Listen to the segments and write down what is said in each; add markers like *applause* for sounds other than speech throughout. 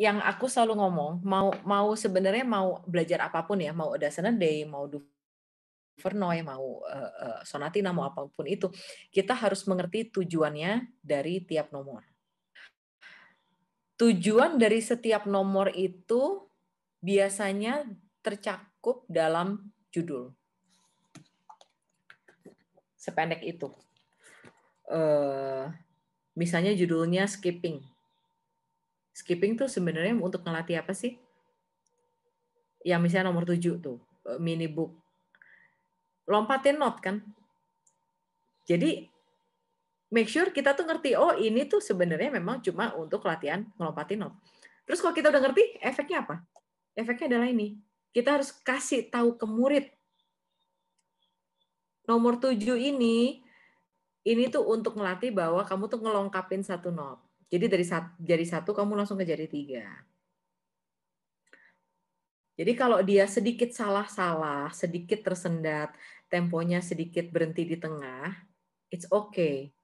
yang aku selalu ngomong mau mau sebenarnya mau belajar apapun ya mau ada Day, mau duvernoy, mau uh, uh, Sonatina, mau apapun itu, kita harus mengerti tujuannya dari tiap nomor. Tujuan dari setiap nomor itu biasanya tercakup dalam judul. Sependek itu. Uh, misalnya judulnya skipping skipping tuh sebenarnya untuk ngelatih apa sih? Yang misalnya nomor tujuh tuh, eh, mini book. Lompatin not kan. Jadi make sure kita tuh ngerti, oh ini tuh sebenarnya memang cuma untuk latihan ngelompatin not. Terus kalau kita udah ngerti, efeknya apa? Efeknya adalah ini. Kita harus kasih tahu ke murid. Nomor tujuh ini, ini tuh untuk ngelatih bahwa kamu tuh ngelongkapin satu not jadi dari jari satu kamu langsung ke jari tiga. Jadi kalau dia sedikit salah-salah, sedikit tersendat, temponya sedikit berhenti di tengah, it's okay.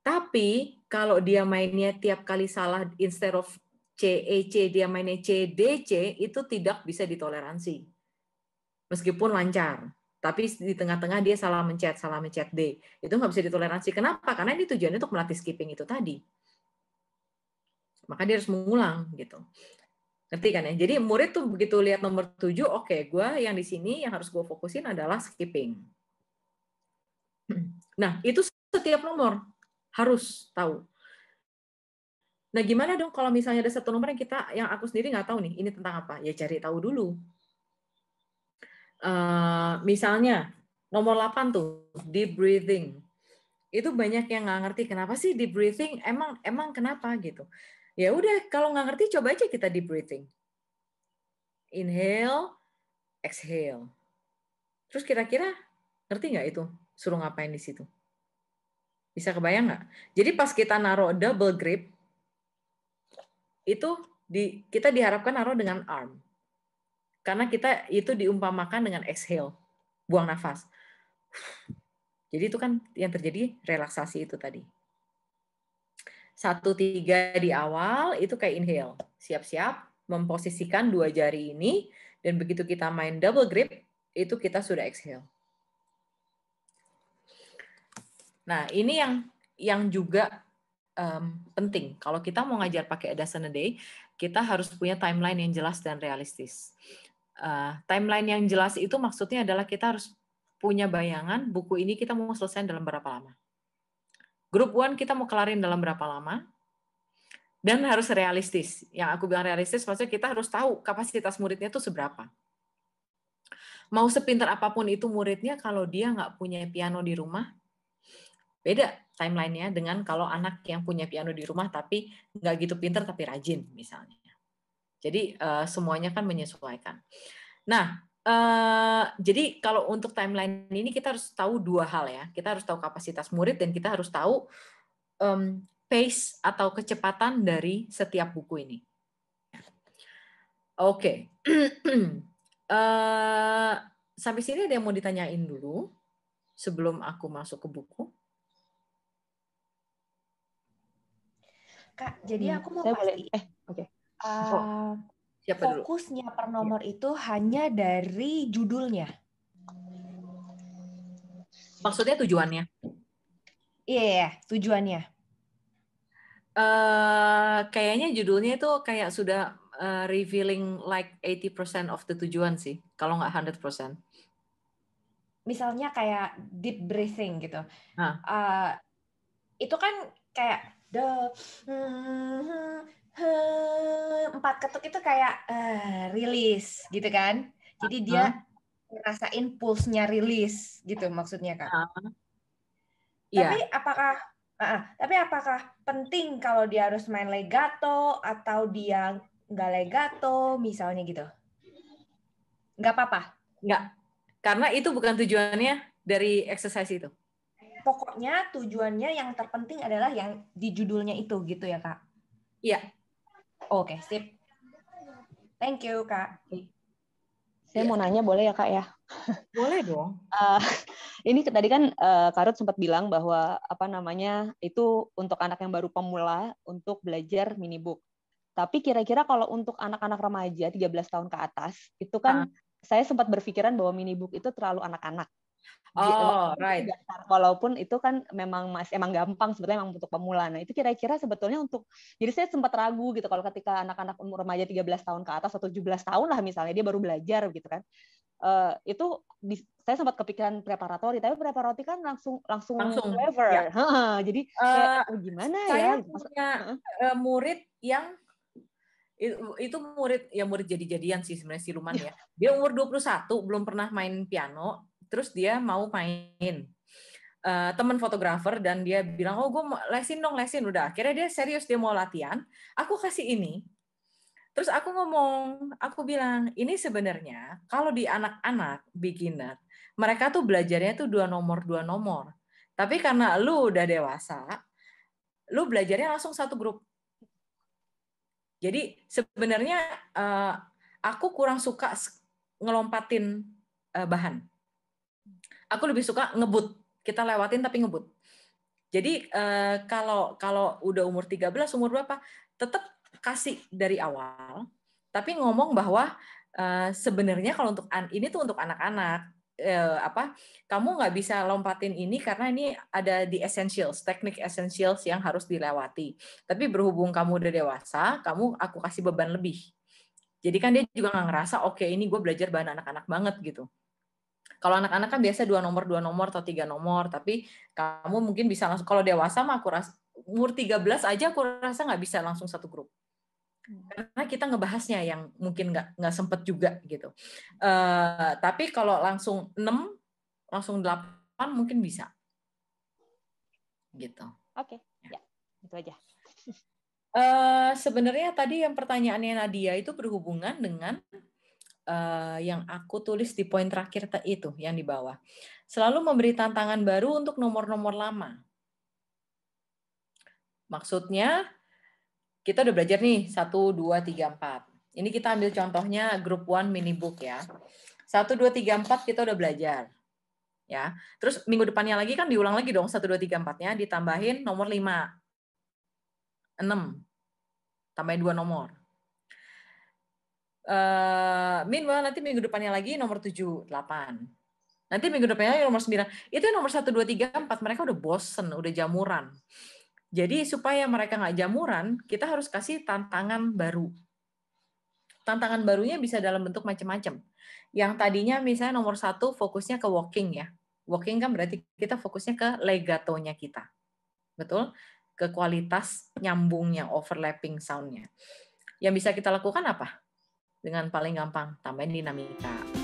Tapi kalau dia mainnya tiap kali salah instead of C, E, C, dia mainnya C, D, C, itu tidak bisa ditoleransi. Meskipun lancar. Tapi di tengah-tengah dia salah mencet, salah mencet D. Itu nggak bisa ditoleransi. Kenapa? Karena ini tujuannya untuk melatih skipping itu tadi maka dia harus mengulang gitu. Ngerti kan ya? Jadi murid tuh begitu lihat nomor 7, oke, okay, gue yang di sini yang harus gue fokusin adalah skipping. *clears throat* Nah, itu setiap nomor harus tahu. Nah, gimana dong kalau misalnya ada satu nomor yang kita, yang aku sendiri nggak tahu nih, ini tentang apa? Ya cari tahu dulu. Uh, misalnya nomor 8 tuh deep breathing. Itu banyak yang nggak ngerti kenapa sih deep breathing. Emang emang kenapa gitu? Ya udah, kalau nggak ngerti coba aja kita deep breathing. Inhale, exhale. Terus kira-kira ngerti nggak itu? Suruh ngapain di situ? Bisa kebayang nggak? Jadi pas kita naruh double grip, itu di, kita diharapkan naruh dengan arm. Karena kita itu diumpamakan dengan exhale, buang nafas. Jadi itu kan yang terjadi relaksasi itu tadi satu tiga di awal itu kayak inhale siap-siap memposisikan dua jari ini dan begitu kita main double grip itu kita sudah exhale nah ini yang yang juga um, penting kalau kita mau ngajar pakai Adasana Day kita harus punya timeline yang jelas dan realistis uh, timeline yang jelas itu maksudnya adalah kita harus punya bayangan buku ini kita mau selesai dalam berapa lama Grup one kita mau kelarin dalam berapa lama? Dan harus realistis. Yang aku bilang realistis maksudnya kita harus tahu kapasitas muridnya itu seberapa. Mau sepinter apapun itu muridnya kalau dia nggak punya piano di rumah, beda timelinenya dengan kalau anak yang punya piano di rumah tapi nggak gitu pinter tapi rajin misalnya. Jadi eh, semuanya kan menyesuaikan. Nah, Eh, jadi kalau untuk timeline ini kita harus tahu dua hal ya. Kita harus tahu kapasitas murid dan kita harus tahu um, pace atau kecepatan dari setiap buku ini. Oke. Okay. *clears throat* uh, eh, sampai sini ada yang mau ditanyain dulu sebelum aku masuk ke buku. Kak, jadi hmm, aku mau Saya pasti. Eh, oke. Okay. Uh, eh, oh. Siapa fokusnya dulu? per iya. nomor itu hanya dari judulnya. Maksudnya tujuannya? Iya, yeah, iya, tujuannya. Uh, kayaknya judulnya itu kayak sudah uh, revealing like 80% of the tujuan sih, kalau nggak 100%. Misalnya kayak deep breathing gitu. Uh, itu kan kayak the hmm, empat ketuk itu kayak uh, rilis gitu kan. Jadi dia huh? ngerasain pulsnya rilis gitu maksudnya kak. Uh, tapi yeah. apakah uh, tapi apakah penting kalau dia harus main legato atau dia nggak legato misalnya gitu? Nggak apa-apa. Nggak. Karena itu bukan tujuannya dari exercise itu. Pokoknya tujuannya yang terpenting adalah yang di judulnya itu gitu ya kak. Iya, Oke, okay, sip. Thank you, Kak. Saya yeah. mau iya. nanya boleh ya, Kak ya? Boleh dong. uh, *laughs* ini tadi kan uh, Karut sempat bilang bahwa apa namanya itu untuk anak yang baru pemula untuk belajar minibook. Tapi kira-kira kalau untuk anak-anak remaja 13 tahun ke atas, itu kan uh. saya sempat berpikiran bahwa minibook itu terlalu anak-anak. Oh, right. walaupun itu kan memang mas emang gampang sebetulnya memang untuk pemula. Nah, itu kira-kira sebetulnya untuk jadi saya sempat ragu gitu kalau ketika anak-anak umur remaja 13 tahun ke atas atau 17 tahun lah misalnya dia baru belajar gitu kan. Uh, itu saya sempat kepikiran preparatori, tapi preparatori kan langsung langsung, langsung iya. eh, Ya. Ha, jadi uh, kayak, oh, gimana saya ya? punya uh, murid yang itu murid yang murid jadi-jadian sih sebenarnya siluman iya. ya. Dia umur 21 belum pernah main piano, terus dia mau main uh, eh, teman fotografer dan dia bilang oh gue lesin dong lesin udah akhirnya dia serius dia mau latihan aku kasih ini terus aku ngomong aku bilang ini sebenarnya kalau di anak-anak beginner mereka tuh belajarnya tuh dua nomor dua nomor tapi karena lu udah dewasa lu belajarnya langsung satu grup jadi sebenarnya uh, aku kurang suka ngelompatin eh, bahan aku lebih suka ngebut. Kita lewatin tapi ngebut. Jadi eh, kalau kalau udah umur 13, umur berapa, tetap kasih dari awal, tapi ngomong bahwa eh, sebenarnya kalau untuk ini tuh untuk anak-anak eh, apa kamu nggak bisa lompatin ini karena ini ada di essentials teknik essentials yang harus dilewati tapi berhubung kamu udah dewasa kamu aku kasih beban lebih jadi kan dia juga nggak ngerasa oke okay, ini gue belajar bahan anak-anak banget gitu kalau anak-anak kan biasa dua nomor, dua nomor atau tiga nomor, tapi kamu mungkin bisa langsung kalau dewasa mah aku rasa umur 13 aja aku rasa nggak bisa langsung satu grup. Karena kita ngebahasnya yang mungkin nggak nggak sempet juga gitu. Uh, tapi kalau langsung 6, langsung 8 mungkin bisa. Gitu. Oke, okay. Ya. ya. Itu aja. Uh, sebenarnya tadi yang pertanyaannya Nadia itu berhubungan dengan uh, yang aku tulis di poin terakhir itu yang di bawah. Selalu memberi tantangan baru untuk nomor-nomor lama. Maksudnya kita udah belajar nih satu dua tiga empat Ini kita ambil contohnya grup one mini book ya. satu dua tiga empat kita udah belajar. Ya. Terus minggu depannya lagi kan diulang lagi dong satu dua tiga empatnya ditambahin nomor 5. 6. Tambahin dua nomor. Uh, nanti minggu depannya lagi nomor 7, 8. Nanti minggu depannya lagi nomor 9. Itu yang nomor 1, 2, 3, 4. Mereka udah bosen, udah jamuran. Jadi supaya mereka nggak jamuran, kita harus kasih tantangan baru. Tantangan barunya bisa dalam bentuk macam-macam. Yang tadinya misalnya nomor satu fokusnya ke walking ya. Walking kan berarti kita fokusnya ke legatonya kita. Betul? Ke kualitas nyambungnya, overlapping soundnya. Yang bisa kita lakukan apa? dengan paling gampang tambahin dinamika.